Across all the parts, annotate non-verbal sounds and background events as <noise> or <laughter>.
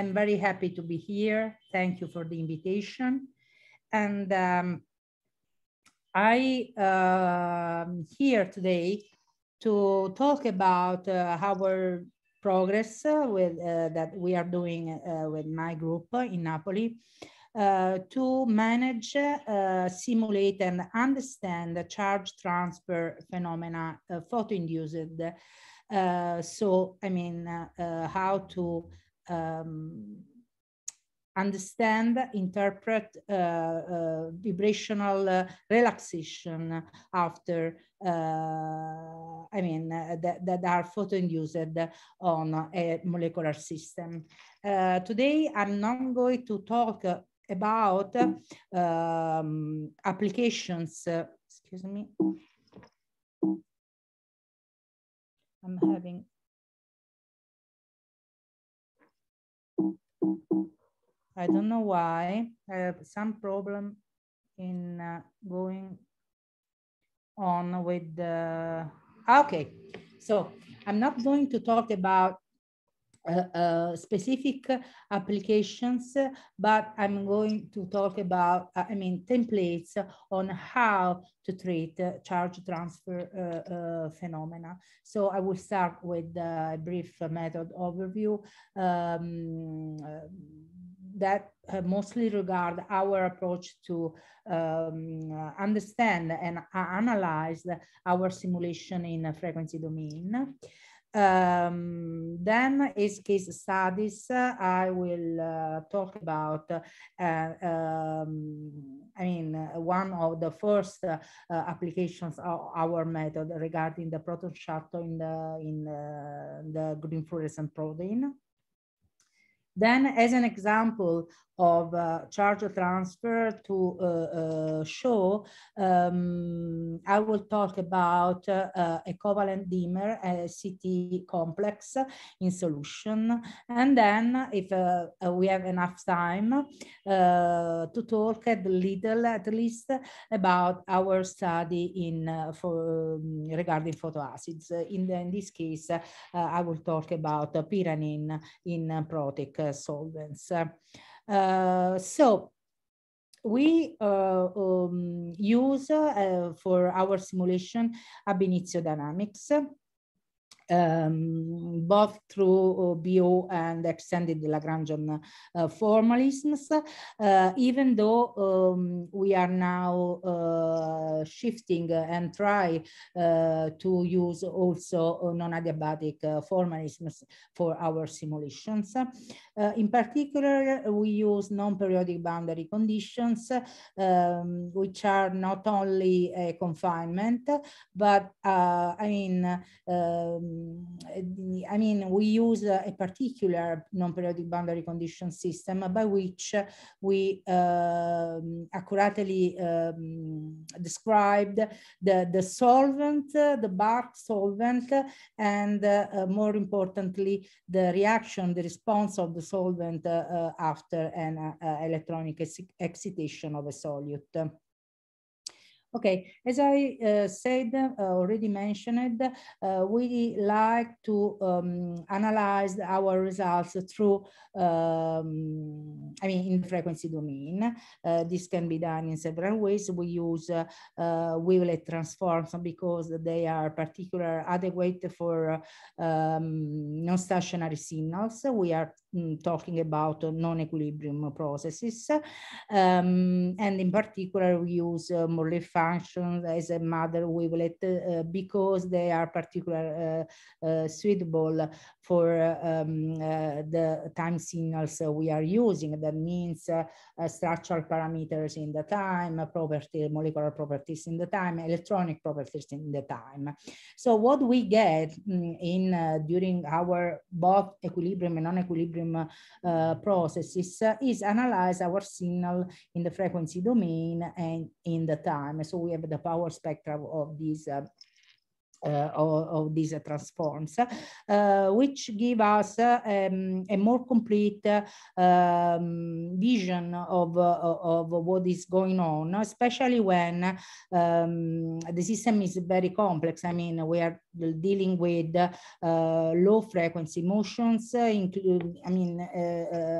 I'm very happy to be here. Thank you for the invitation. And um, I am um, uh, here today to talk about uh, our progress uh, with, uh, that we are doing uh, with my group in Napoli uh, to manage, simulate, and understand the charge transfer phenomena photo-induced. so, I mean, how to um, understand, interpret uh, uh, vibrational uh, relaxation after, uh, I mean, uh, that, that are photoinduced on a molecular system. Uh, today, I'm not going to talk about um, applications, excuse me. I'm having I don't know why. I have some problem in uh, going on with the. Ah, okay, so I'm not going to talk about uh, uh, specific applications, but I'm going to talk about, uh, I mean, templates on how to treat uh, charge transfer phenomena. So I will start with a brief method overview. Um, that uh, mostly regard our approach to um, uh, understand and analyze our simulation in a frequency domain. Um, then is case studies. Uh, I will uh, talk about, uh, um, I mean, one of the first uh, applications of our method regarding the proton shuttle in the, in uh, the green fluorescent protein. Then as an example of uh, charge transfer to uh, uh, show, um, I will talk about a uh, covalent uh, dimer, a uh, CT complex in solution. And then if we have enough time to talk a little at least about our study in for, um, regarding photoacids. In, the, in this case, I will talk about pyranine in protic solvents. Uh, so we uh, um, use uh, for our simulation ab initio dynamics um, both through uh, BO and extended Lagrangian uh, formalisms, uh, even though um, we are now uh, shifting uh, and try uh, to use also non-adiabatic formalisms for our simulations. in particular, we use non-periodic boundary conditions, um, which are not only a confinement, but I mean, um, I mean, we use a particular non-periodic boundary condition system by which we um, accurately um, described the, the solvent, the bark solvent, and uh, more importantly, the reaction, the response of the solvent uh, uh, after an uh, electronic ex excitation of a solute. Okay, as I uh, said, uh, already mentioned, uh, we like to um, analyze our results through, um, I mean, in the frequency domain. Uh, this can be done in several ways. We use uh, wavelet transforms because they are particular adequate for um, non-stationary signals. We are Mm, talking about non-equilibrium processes. Um, and in particular, we use uh, Morley functions as a mother wavelet uh, because they are particular uh, uh, suitable for uh, um, uh, the time signals we are using. That means uh, structural parameters in the time, property, molecular properties in the time, electronic properties in the time. So what we get mm, in during our both equilibrium and non-equilibrium processes is analyze our signal in the frequency domain and in the time. So we have the power spectrum of these of, uh, of, these transforms, uh, which give us uh, um, a more complete um, vision of, of what is going on, especially when um, the system is very complex. I mean, we are dealing with low frequency motions, include, I mean,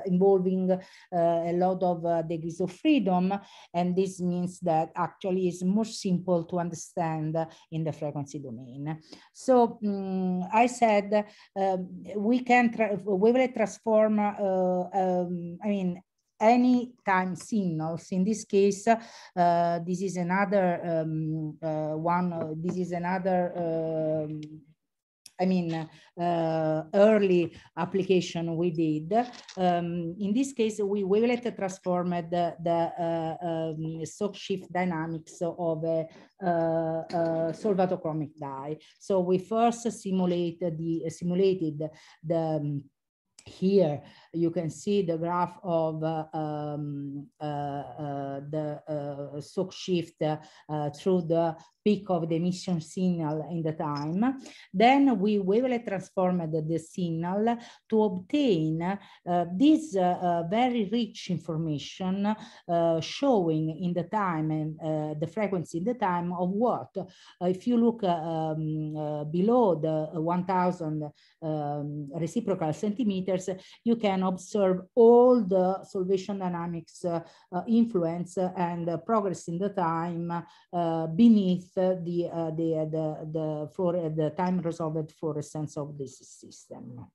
involving a lot of degrees of freedom. And this means that actually it's more simple to understand in the frequency domain domain. So um, I said um, we can we will transform. Uh, um, I mean any time signals. In this case, uh, this is another um, uh, one, uh, this is another um, I mean, uh, early application we did. Um, in this case, we wavelet transformed the, the uh, um, stock shift dynamics of a, uh, solvatochromic dye. So we first simulated the simulated the um, here you can see the graph of uh, um, uh, uh, the soak shift through the peak of the emission signal in the time. Then we wavelet transformed the signal to obtain this very rich information showing in the time and the frequency in the time of what? if you look um, below the 1000 um, reciprocal centimeters, you can can observe all the solvation dynamics uh, uh, influence uh, and progress in the time beneath the, the, the, the, the time resolved fluorescence of this system.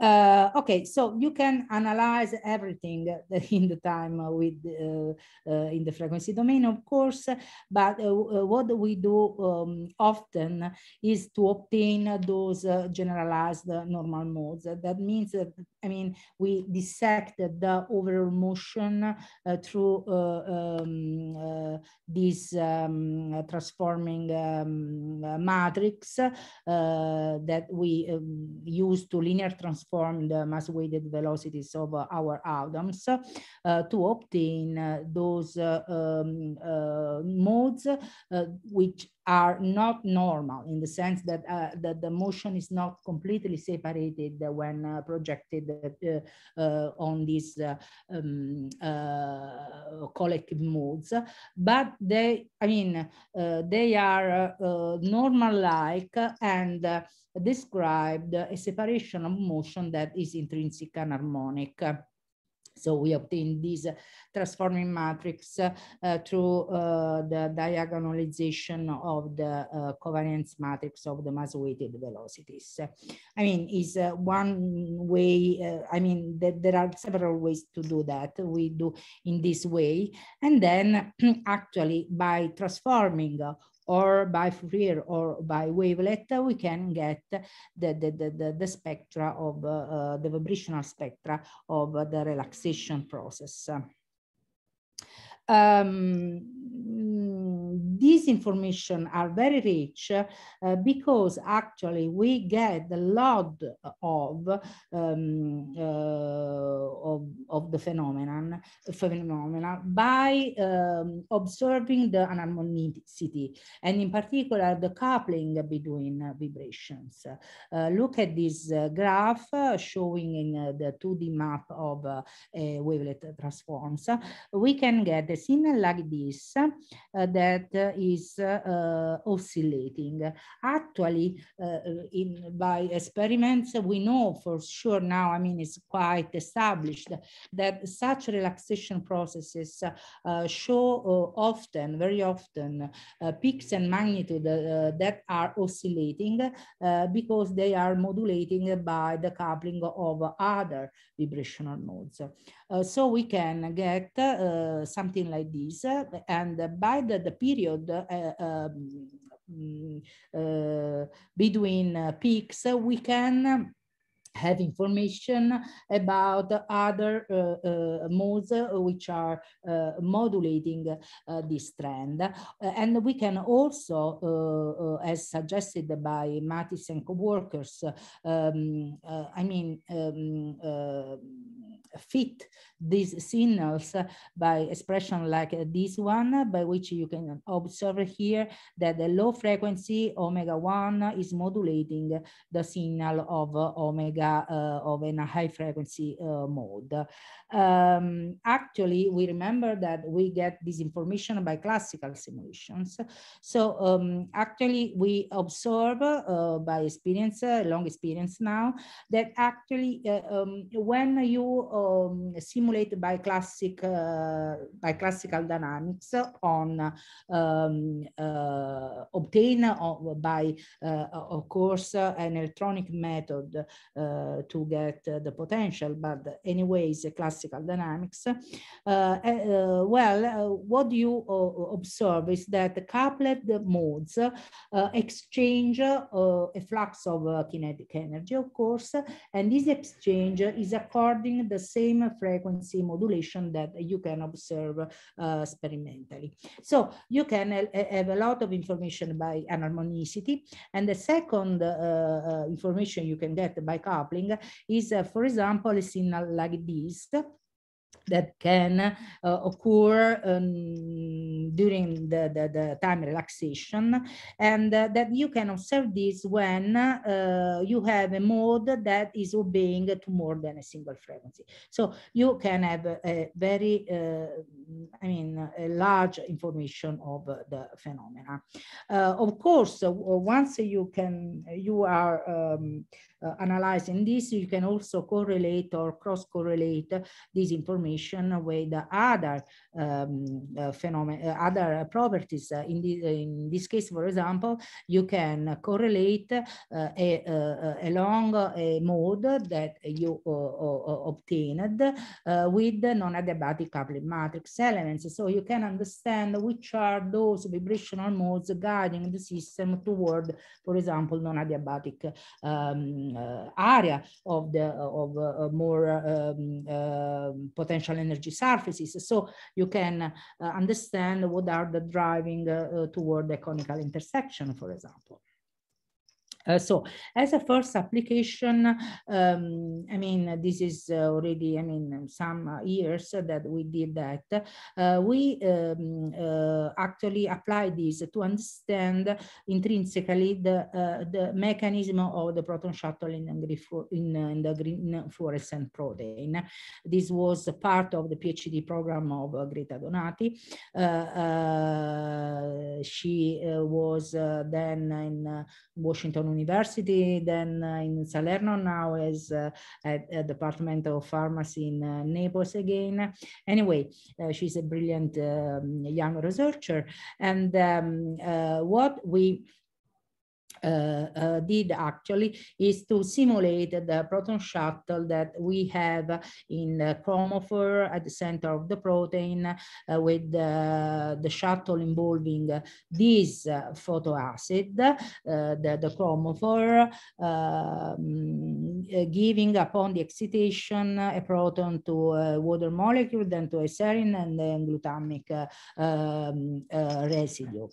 Uh, okay, so you can analyze everything <laughs> in the time with uh, uh, in the frequency domain, of course, but uh, uh, what we do um, often is to obtain those uh, generalized normal modes. That means that, I mean, we dissect the overall motion through um, this um, transforming um, matrix that we um, use to linear transform transform the mass weighted velocities of our atoms uh, to obtain uh, those uh, um, modes which are not normal in the sense that, uh, that the motion is not completely separated when uh, projected uh, uh on these uh, um, uh, collective modes, but they, I mean, they are normal-like and described a separation of motion that is intrinsic and harmonic. So we obtain this transforming matrix uh, through uh, the diagonalization of the uh, covariance matrix of the mass-weighted velocities. I mean, is one way, I mean, th there are several ways to do that. We do in this way. And then <clears throat> actually by transforming or by Fourier or by wavelet, we can get the, the, the, the, spectra of uh, uh, the vibrational spectra of the relaxation process. Um, Mm, these information are very rich uh, because actually we get a lot of um, uh, of, of, the phenomenon phenomena by um, observing the anharmonicity and in particular the coupling between uh, vibrations. Uh, look at this uh, graph uh, showing in the 2D map of wavelet transforms. we can get a signal like this uh, that uh, is uh, oscillating. Actually, in, by experiments, we know for sure now, I mean, it's quite established that such relaxation processes show often, very often, peaks and magnitude that are oscillating because they are modulating by the coupling of other vibrational modes. Uh, so we can get uh, something like this. and by the, the period uh, um, mm, between peaks, we can have information about other uh, uh, modes which are uh, modulating this trend. and we can also, as suggested by Mattis and co-workers, um, I mean, um, fit these signals by expression like this one, by which you can observe here that the low frequency omega 1 is modulating the signal of omega uh, of in a high frequency uh, mode. Um, actually, we remember that we get this information by classical simulations. So um, actually, we observe uh, by experience, uh, long experience now, that actually uh, um, when you uh, um, simulated by classic uh, by classical dynamics on um, uh, obtain by uh, of course an electronic method to get the potential, but anyways classical dynamics. well, what you observe is that the coupled modes exchange a flux of kinetic energy, of course, and this exchange is according the same frequency modulation that you can observe uh, experimentally. So you can have a lot of information by anharmonicity. And the second uh, uh, information you can get by coupling is, for example, a signal like this that can uh, occur um, during the, the, the, time relaxation and uh, that you can observe this when uh, you have a mode that is obeying to more than a single frequency. So you can have a, a very, uh, I mean, a large information of the phenomena. Uh, of course, uh, once you can, you are um, analyzing this, you can also correlate or cross-correlate this information information with other um, uh, phenomena, uh, other properties. Uh, in, the, uh, in this case, for example, you can correlate a, along a mode that you obtained with non-adiabatic coupling matrix elements. So you can understand which are those vibrational modes guiding the system toward, for example, non-adiabatic um, area of the of more um, um potential potential energy surfaces. So you can uh, understand what are the driving uh, uh, toward the conical intersection, for example. Uh, so as a first application, um, I mean, this is already, I mean, some uh, years that we did that. Uh, we um, uh, actually applied this to understand intrinsically the, uh, the mechanism of the proton shuttle in, in, in the green fluorescent protein. This was part of the PhD program of Greta Donati. she was then in Washington university, then uh, in Salerno now as uh, at, at Department of Pharmacy in uh, Naples again. Anyway, she's a brilliant um, young researcher. And um, what we uh, uh, did actually is to simulate the proton shuttle that we have in the chromophore at the center of the protein uh, with the shuttle involving this photoacid, the, the chromophore, um, giving upon the excitation a proton to a water molecule, then to a serine and then glutamic uh, um, uh, residue.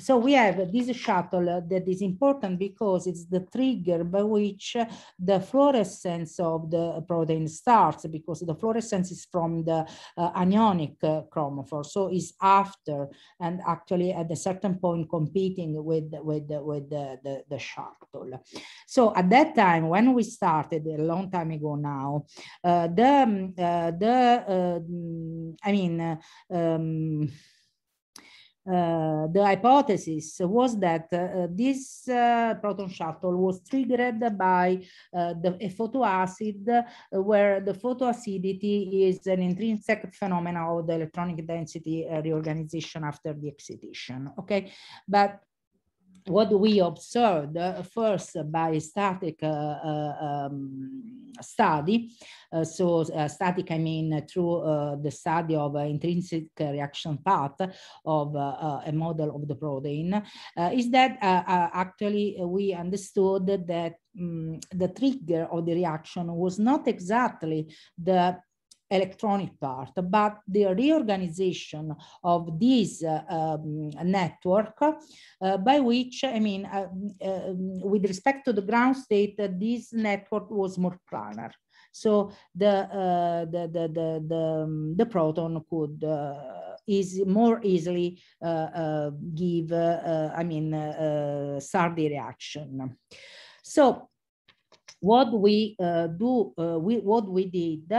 So we have this shuttle that is important important because it's the trigger by which uh, the fluorescence of the protein starts because the fluorescence is from the uh, anionic uh, chromophore. So it's after and actually at a certain point competing with, with, with the, the, the shark tool. So at that time, when we started a long time ago now, uh, the, um, uh, the uh, mm, I mean, um, uh, the hypothesis was that uh, uh, this uh, proton shuttle was triggered by uh, the, a photoacid where the photoacidity is an intrinsic phenomenon of the electronic density reorganization after the excitation. Okay, but what we observed uh, first by static uh, uh um, study, uh, so static I mean through the study of intrinsic reaction path of a model of the protein, is that actually we understood that um, the trigger of the reaction was not exactly the electronic part, but the reorganization of this um, network uh, by which, I mean, uh, um, with respect to the ground state, uh, this network was more planar. So the, the, the, the, the, um, the, proton could is more easily uh, uh, give, uh, I mean, uh, start the reaction. So what we do, we, what we did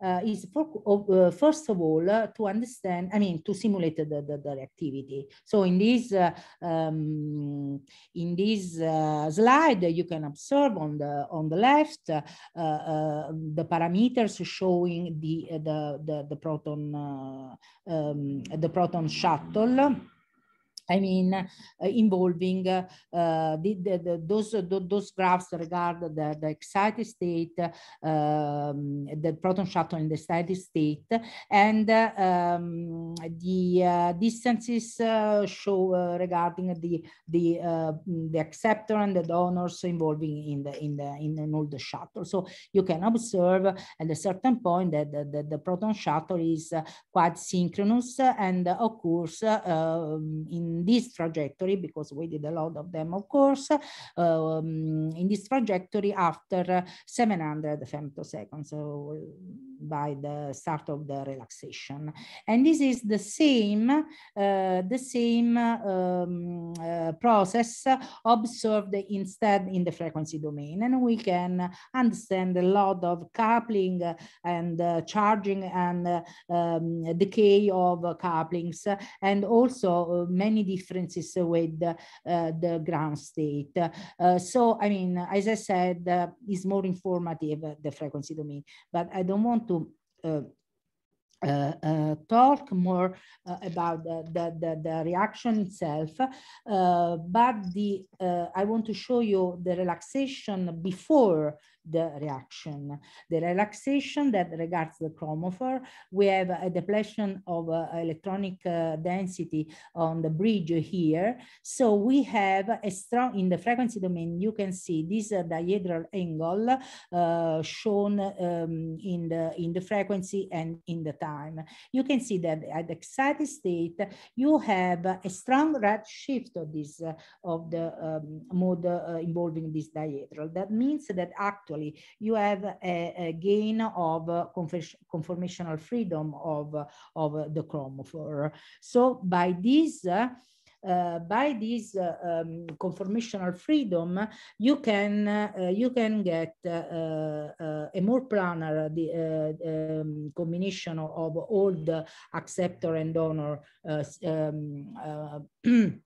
uh, is for, uh, first of all uh, to understand, I mean, to simulate the, the, the reactivity. So in this, uh, um, in this slide, you can observe on the, on the left, the parameters showing the, the, the, the proton, um, the proton shuttle I mean, uh, involving uh, the, the, those, those graphs regard the, the excited state, um, the proton shuttle in the excited state, and um, the uh, distances show regarding the, the, the acceptor and the donors involving in the, in the, in an old shuttle. So you can observe at a certain point that the, the, the proton shuttle is quite synchronous and occurs um, in this trajectory, because we did a lot of them, of course, um, in this trajectory after 700 femtoseconds, so by the start of the relaxation. And this is the same, uh, the same um, uh, process observed instead in the frequency domain. And we can understand a lot of coupling and uh, charging and uh, um, decay of couplings and also uh, many differences with uh, the ground state. Uh, so, I mean, as I said, uh, is more informative, the frequency domain, but I don't want to uh, uh, talk more uh, about the, the, the, reaction itself, uh, but the uh, I want to show you the relaxation before the reaction, the relaxation that regards the chromophore. We have a depletion of electronic density on the bridge here. So we have a strong, in the frequency domain, you can see this dihedral angle shown um, in, the, in the frequency and in the time time. You can see that at the excited state, you have a strong red shift of this uh, of the um, mode uh, involving this diaedral. That means that actually you have a, a gain of uh, conformational freedom of, of the chromophore. So by this, uh, uh, by this uh, um, conformational freedom, you can uh, you can get a more planar the, um, combination of all the acceptor and donor um, <clears throat>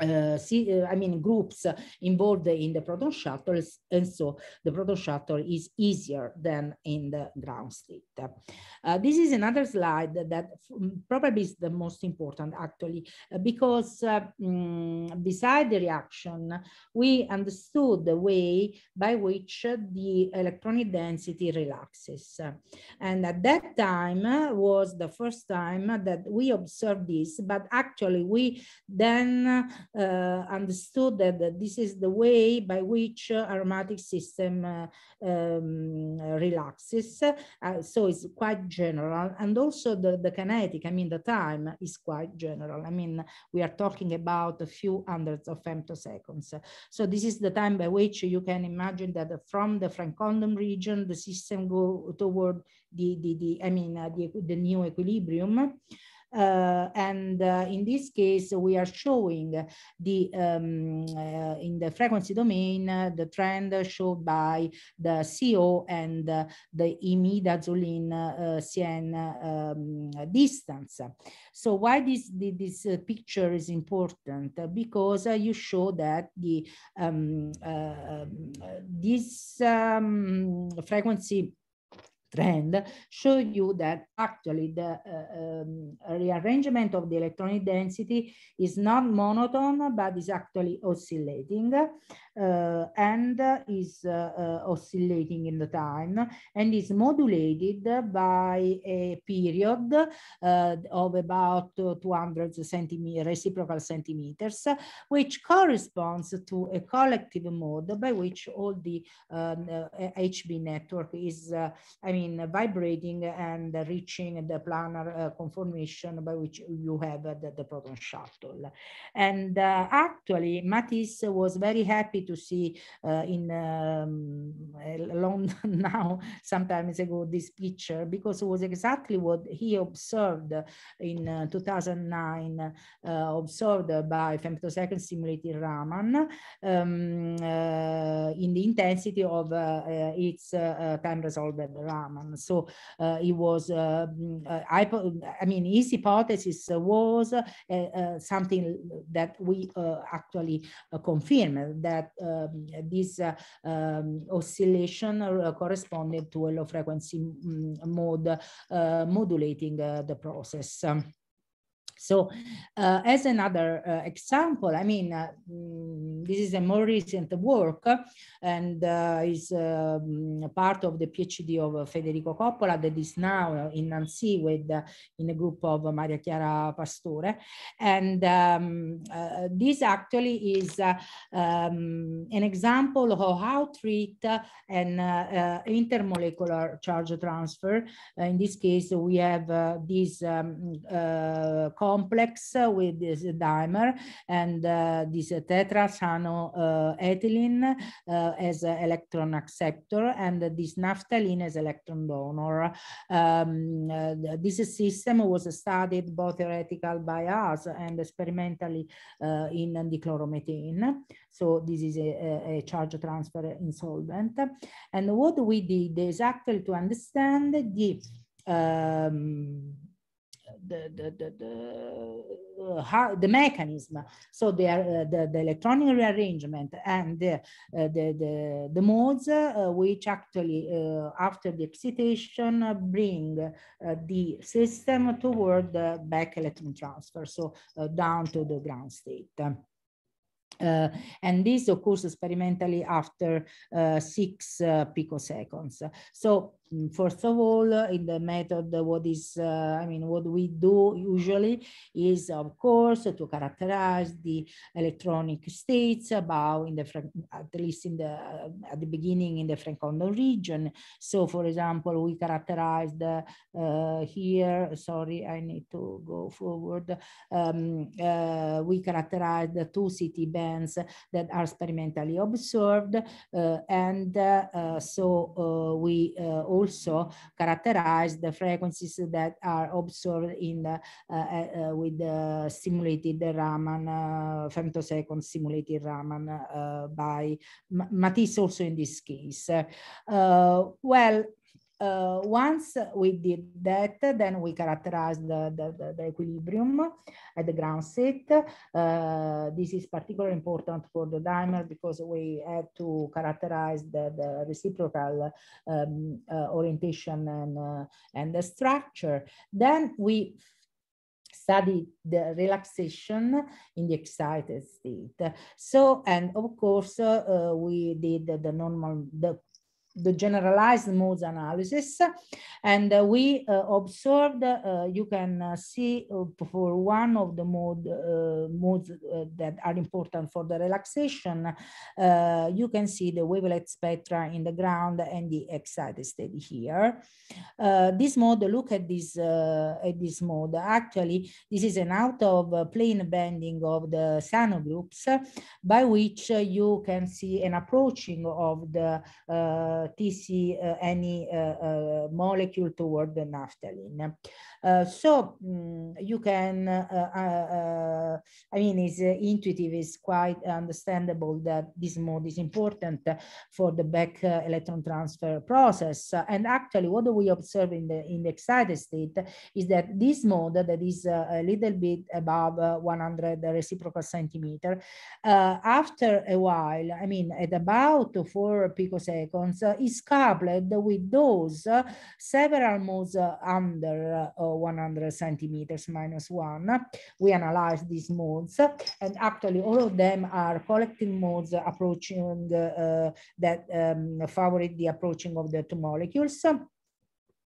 Uh, uh, I mean, groups involved in the proton shuttles, and so the proton shuttle is easier than in the ground state. Uh, this is another slide that mm, probably is the most important, actually, uh, because uh, um, beside the reaction, we understood the way by which the electronic density relaxes. And at that time uh, was the first time that we observed this, but actually we then uh, understood that, this is the way by which uh, aromatic system uh, um, relaxes. so it's quite general. And also the, the kinetic, I mean, the time is quite general. I mean, we are talking about a few hundreds of femtoseconds. So this is the time by which you can imagine that from the Francondom region, the system go toward the, the, the I mean, uh, the, the new equilibrium. Uh, and uh, in this case, we are showing the um, uh, in the frequency domain uh, the trend showed by the CO and uh, the imidazoline uh, CN um, distance. So why this this uh, picture is important? Because you show that the um, um this um, frequency trend show you that actually the uh, um, rearrangement of the electronic density is not monotone, but is actually oscillating uh, and uh, is uh, uh, oscillating in the time and is modulated by a period of about 200 centimeter, reciprocal centimeters, which corresponds to a collective mode by which all the um, HB network is, I mean, mean vibrating and reaching the planar uh, conformation by which you have the, the proton shuttle. And uh, actually, Matisse was very happy to see uh, in um, <laughs> long now, sometimes ago, this picture because it was exactly what he observed in 2009, observed by femtosecond stimulated Raman um, in the intensity of its time resolved Raman. Raman. So uh, it was, uh, mm, uh I mean, his hypothesis was uh, uh, something that we actually confirmed that um, this um, oscillation corresponded to a low frequency mm, mode modulating the process. Um, so uh, as another uh, example, I mean, uh, mm, this is a more recent work and is um, part of the PhD of Federico Coppola that is now in Nancy with in a group of Maria Chiara Pastore. And um, this actually is um, an example of how to treat an intermolecular charge transfer. in this case, we have this um, complex with this dimer and uh, this tetracyanoethylene uh, uh, as electron acceptor and this naphthalene as electron donor. Um, this system was studied both theoretical by us and experimentally in dichloromethane. So this is a, a charge transfer in solvent. And what we did is actually to understand the um, the, the, the, the, how, the mechanism. So they are, uh, the, the electronic rearrangement and the, uh, the, the, the modes uh, which actually uh, after the excitation uh, bring the system toward the back electron transfer, so down to the ground state. Uh, and this occurs experimentally after uh, six uh, picoseconds. So Mm, first of all, uh, in the method, uh, what is, uh, I mean, what we do usually is, of course, to characterize the electronic states about in the, at least in the, at the beginning in the frank region. So for example, we characterized here, sorry, I need to go forward. Um, we characterized the two city bands that are experimentally observed. and so we also also characterize the frequencies that are observed in the, uh, uh, uh, with the simulated Raman femtosecond simulated Raman by Matisse also in this case. well, uh, once we did that, then we characterized the, the, the equilibrium at the ground state. Uh, this is particularly important for the dimer because we had to characterize the, the reciprocal um, uh, orientation and, uh, and the structure. Then we studied the relaxation in the excited state. So, and of course, uh, we did the normal, the the generalized modes analysis. And uh, we uh, observed, uh, you can uh, see uh, for one of the mode, uh, modes that are important for the relaxation, you can see the wavelet spectra in the ground and the excited state here. this mode, look at this, at this mode. Actually, this is an out of plane bending of the Sano groups by which you can see an approaching of the TC uh, any uh, uh, molecule toward the naphthalene. Uh, so um, you can, uh, uh, I mean, it's intuitive, it's quite understandable that this mode is important for the back electron transfer process. and actually, what do we observe in the, in the excited state is that this mode that is a little bit above 100 reciprocal centimeter, after a while, I mean, at about four picoseconds, is coupled with those several modes under 100 centimeters minus one. We analyze these modes and actually all of them are collecting modes approaching uh, that um, favor the approaching of the two molecules.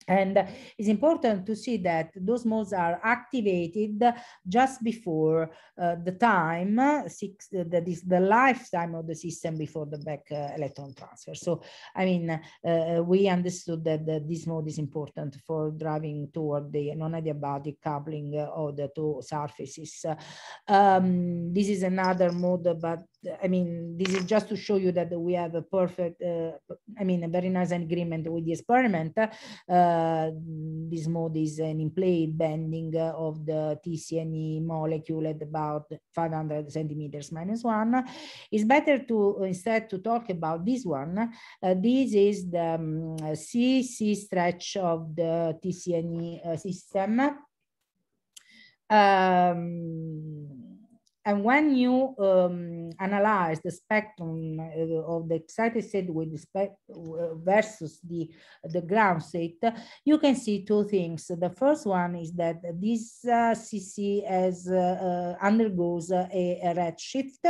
And it's important to see that those modes are activated just before uh, the time, uh, six, that is the lifetime of the system before the back uh, electron transfer. So, I mean, uh, we understood that, that, this mode is important for driving toward the non-adiabatic coupling of the two surfaces. Um, this is another mode, but I mean, this is just to show you that we have a perfect, uh, I mean, a very nice agreement with the experiment. Uh, this mode is an implayed bending of the TCNE molecule at about 500 centimeters minus one. It's better to instead to talk about this one. Uh, this is the um, CC stretch of the TCNE uh, system. Um, and when you um, analyze the spectrum uh, of the excited state with respect uh, versus the, the ground state, you can see two things. The first one is that this uh, CC has, uh, uh undergoes a, a redshift.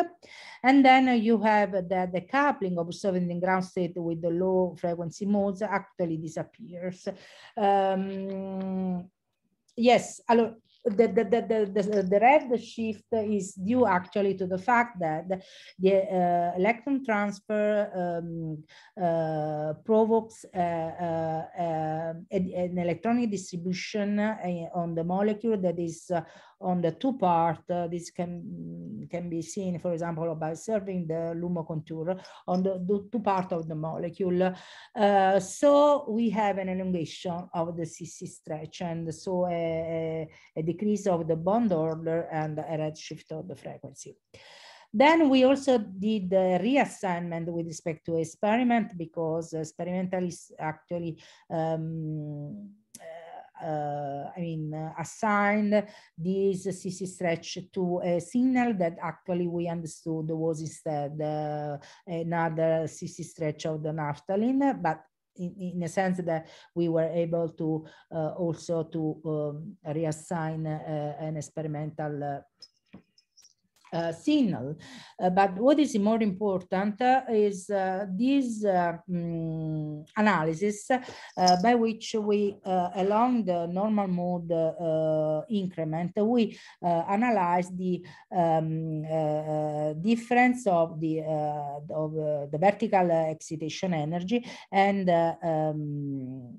And then you have that the coupling observed in ground state with the low frequency modes actually disappears. Um, yes, hello the, the, the, the, the red shift is due actually to the fact that the uh, electron transfer um, uh, provokes uh, uh, uh an electronic distribution uh, on the molecule that is on the two part, uh, this can, can be seen, for example, by observing the LUMO contour on the, the two part of the molecule. Uh, so we have an elongation of the CC stretch and so a, a decrease of the bond order and a redshift of the frequency. Then we also did the reassignment with respect to experiment because experimentalists actually um, uh, I mean, uh, assigned this CC stretch to a signal that actually we understood was instead uh, another CC stretch of the naphthalene, but in, in a sense that we were able to uh, also to um, reassign uh, an experimental uh, uh, signal. Uh, but what is more important uh, is uh, this um, analysis uh, by which we, along the normal mode increment, we analyze the um, difference of the of the vertical excitation energy and um,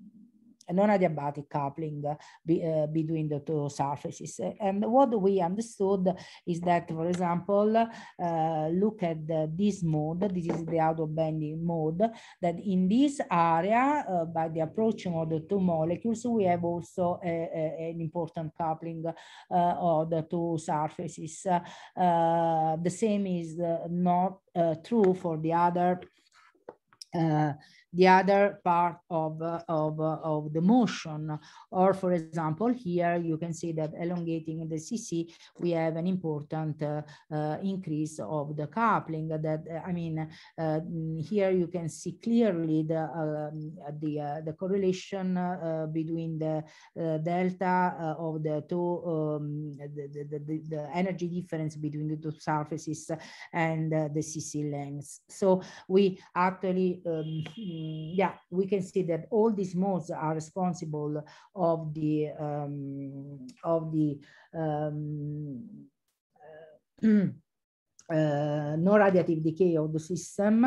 non adiabatic coupling be, uh, between the two surfaces. And what we understood is that, for example, uh, look at the, this mode, this is the out of bending mode, that in this area, uh, by the approaching of the two molecules, we have also a, a, an important coupling uh, of the two surfaces. the same is not true for the other uh, the other part of, uh, of, uh, of the motion. Or for example, here you can see that elongating the CC, we have an important uh, uh, increase of the coupling that, uh, I mean, here you can see clearly the, the, the correlation between the delta of the two, um, the, the, the, the, energy difference between the two surfaces and the CC lengths. So we actually um, yeah, we can see that all these modes are responsible of the um, of the um, uh, <clears throat> uh non-radiative decay of the system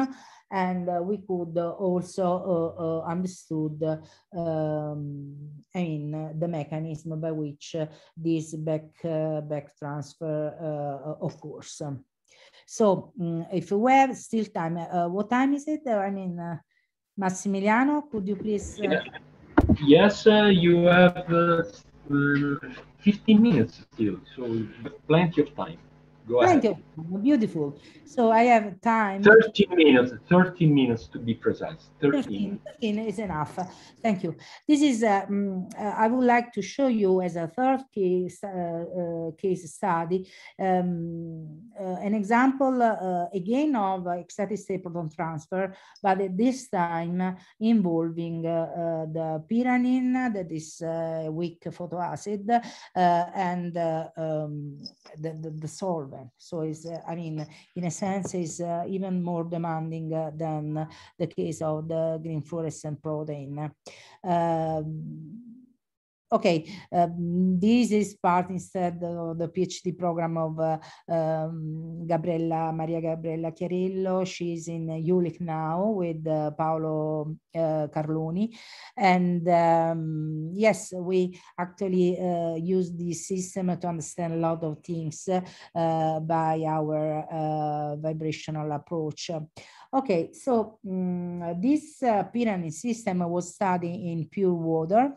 and uh, we could uh, also uh, understood um, I mean the mechanism by which this back uh, back transfer occurs. So um, if we have still time, what time is it? I mean Massimiliano, could you please? Uh... Yes, uh, you have uh, 15 minutes still, so plenty of time. Go you. ahead. Beautiful. So I have time. 13 minutes, 13 minutes to be precise. 13, 13, is enough. Thank you. This is, uh, mm, uh, I would like to show you as a third case, uh, uh, case study, um, uh, an example uh, again of ecstatic proton transfer, but this time involving the pyranine, that is weak photoacid, and um, the, the, the solvent so it's, uh, I mean, in a sense, it's uh, even more demanding uh, than the case of the green fluorescent protein. Um, Okay, um, this is part instead of the PhD program of uh, um, Gabriella, Maria Gabriella Chiarillo. She's in Ulick now with uh, Paolo uh, Carloni. And um, yes, we actually uh, use this system to understand a lot of things uh, by our uh, vibrational approach. Okay, so um, this uh, pyramid system was studied in pure water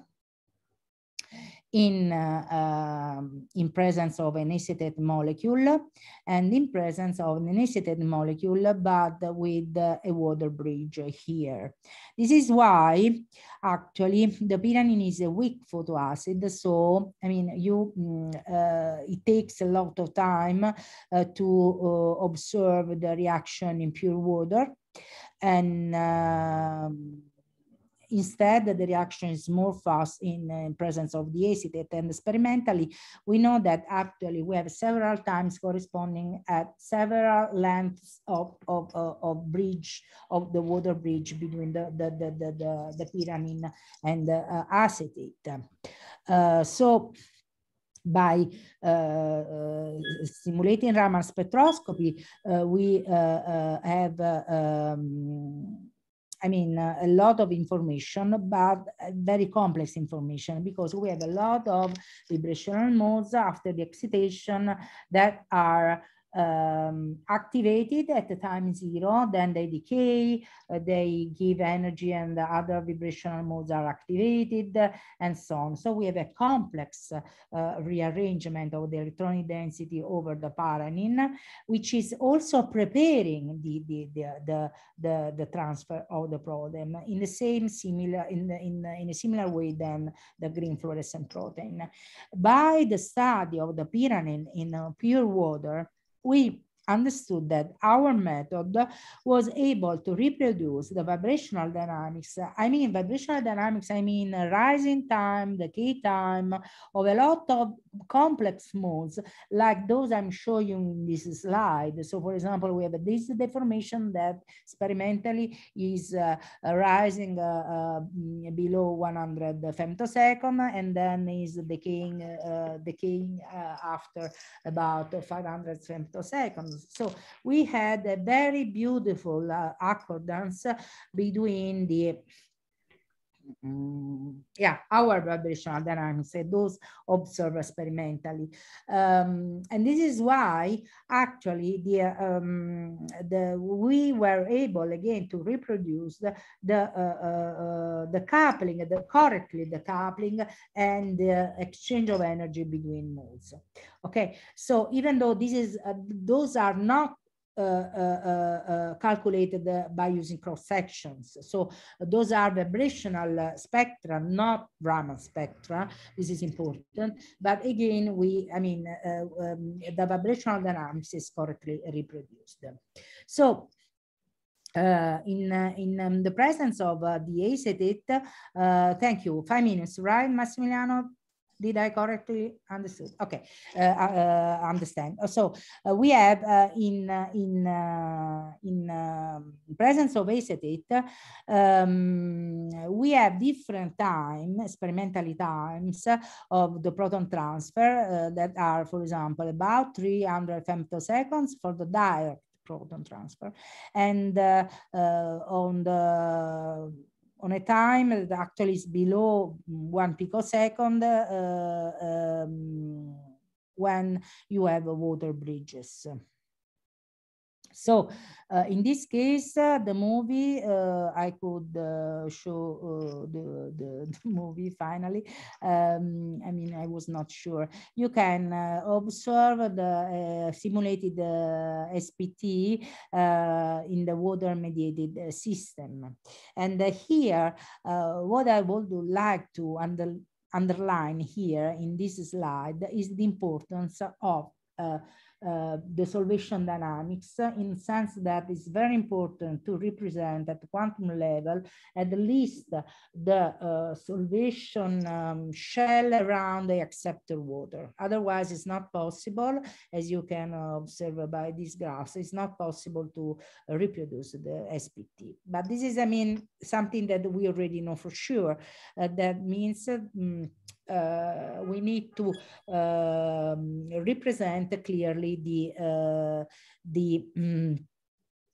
in, uh, um, in presence of an acetate molecule and in presence of an initiated molecule, but with uh, a water bridge here. This is why actually the pyranine is a weak photoacid. So, I mean, you mm, uh, it takes a lot of time uh, to uh, observe the reaction in pure water and um, Instead, the reaction is more fast in, uh, presence of the acetate and experimentally, we know that actually we have several times corresponding at several lengths of, of, of, uh, of bridge, of the water bridge between the, the, the, the, the, the and the uh, acetate. Uh, so by uh, uh, simulating Raman spectroscopy, uh, we uh, have um, I mean, uh, a lot of information, but uh, very complex information because we have a lot of vibrational modes after the excitation that are um, activated at the time zero, then they decay, uh, they give energy and the other vibrational modes are activated uh, and so on. So we have a complex uh, rearrangement of the electronic density over the paranin, which is also preparing the, the, the, the, the, the transfer of the protein in the same similar, in, the, in, in a similar way than the green fluorescent protein. By the study of the pyranin in uh, pure water, we understood that our method was able to reproduce the vibrational dynamics. I mean, vibrational dynamics, I mean, rising time, the key time of a lot of complex modes like those I'm showing in this slide. So for example, we have this deformation that experimentally is uh, rising uh, uh, below 100 femtosecond and then is decaying, uh, decaying uh, after about 500 femtoseconds. So we had a very beautiful uh, accordance between the Mm-hmm. yeah, our vibrational dynamics those observed experimentally. Um, and this is why actually the, um, the, we were able again to reproduce the, the, uh, uh, the coupling, the correctly the coupling and the exchange of energy between modes. Okay, so even though this is, uh, those are not uh, uh, uh, calculated by using cross sections. So those are vibrational spectra, not Raman spectra. This is important. But again, we, I mean, um, the vibrational dynamics is correctly reproduced. So uh, in uh, in um, the presence of uh, the acetate. thank you. Five minutes, right, Massimiliano? Did I correctly understood? Okay, uh, uh, uh understand. Uh, so uh, we have uh, in in in um, presence of acetate, um, we have different time, experimentally times of the proton transfer that are, for example, about 300 femtoseconds for the direct proton transfer, and on the on a time that actually is below one picosecond uh, um, when you have water bridges. So uh, in this case, uh, the movie, uh, I could show the, the, <laughs> the, movie finally. Um, I mean, I was not sure. You can observe the simulated SPT in the water-mediated system. And here, what I would like to under underline here in this slide is the importance of uh, uh, the solvation dynamics in the sense that it's very important to represent at quantum level at least the uh, solvation um, shell around the acceptor water. Otherwise, it's not possible, as you can observe by this graph. it's not possible to reproduce the SPT. But this is, I mean, something that we already know for sure. Uh, that means mm, uh, we need to um, represent clearly the, uh, the um,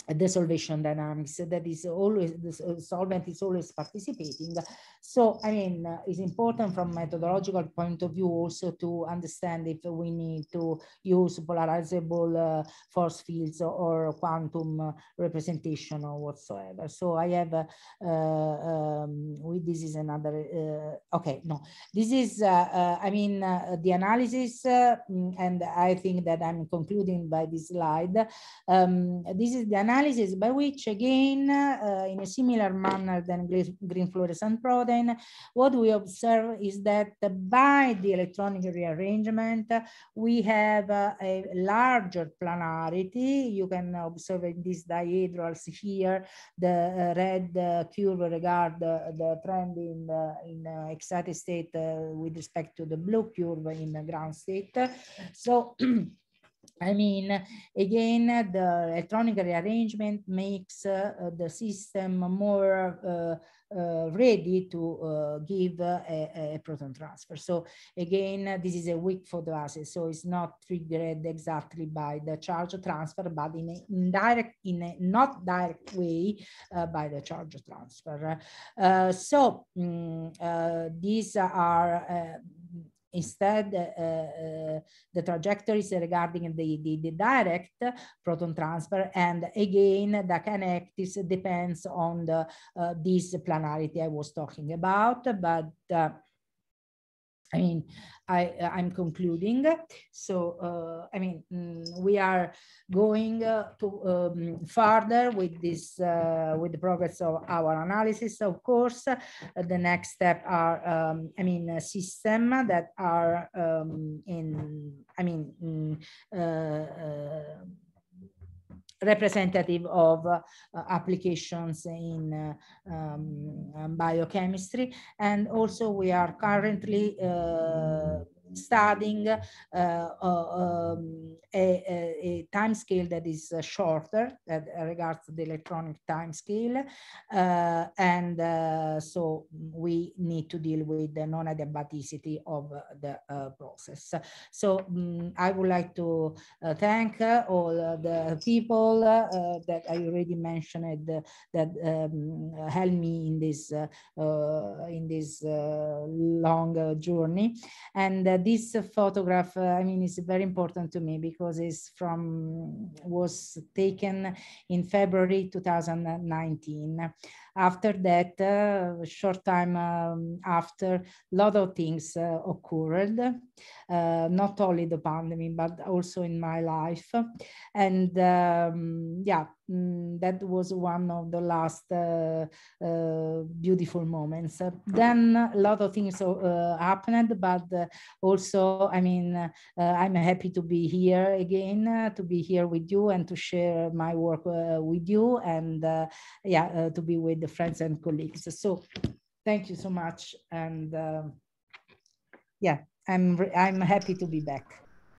the solvation dynamics that is always the uh, solvent is always participating so i mean uh, it's important from methodological point of view also to understand if we need to use polarizable uh, force fields or quantum uh, representation or whatsoever so i have um, we, this is another okay no this is i mean the analysis mm, and i think that i'm concluding by this slide um, this is the analysis analysis by which again, uh, in a similar manner than green fluorescent protein, what we observe is that by the electronic rearrangement, we have uh, a larger planarity. You can observe in these dihedrals here, the uh, red uh, curve regard the, the trend in, the, uh, in excited state with respect to the blue curve in the ground state. So <clears throat> I mean, again, the electronic rearrangement makes uh, the system more uh, uh, ready to uh, give uh, a, a, proton transfer. So again, this is a weak photoacid, so it's not triggered exactly by the charge transfer, but in a indirect, in a not direct way uh, by the charge transfer. so um, these are Instead, uh, uh, the trajectories regarding the, the, the direct proton transfer and again the kinetics depends on the, uh, this planarity I was talking about, but I mean, I, I'm concluding. So, uh, I mean, mm, we are going uh, to um, further with this, uh, with the progress of our analysis, of course. Uh, the next step are, um, I mean, system that are um, in, I mean, mm, uh, uh, representative of uh, applications in uh, um, biochemistry. And also we are currently uh, studying uh, uh um, a, a, time scale that is uh, shorter that regards the electronic time scale. Uh, and uh, so we need to deal with the non-adiabaticity of uh, the process. So um, I would like to thank all the people that I already mentioned that um, helped me in this in this long journey. And this photograph, uh, I mean, is very important to me because it's from, was taken in February 2019. After that, uh, a short time um, after, a lot of things uh, occurred, not only the pandemic, but also in my life. And um, yeah, Mm, that was one of the last uh, uh, beautiful moments. Then a lot of things uh, happened, but uh, also, I mean, uh, I'm happy to be here again, uh, to be here with you and to share my work with you and, yeah, to be with the friends and colleagues. So thank you so much. And yeah, I'm, I'm happy to be back.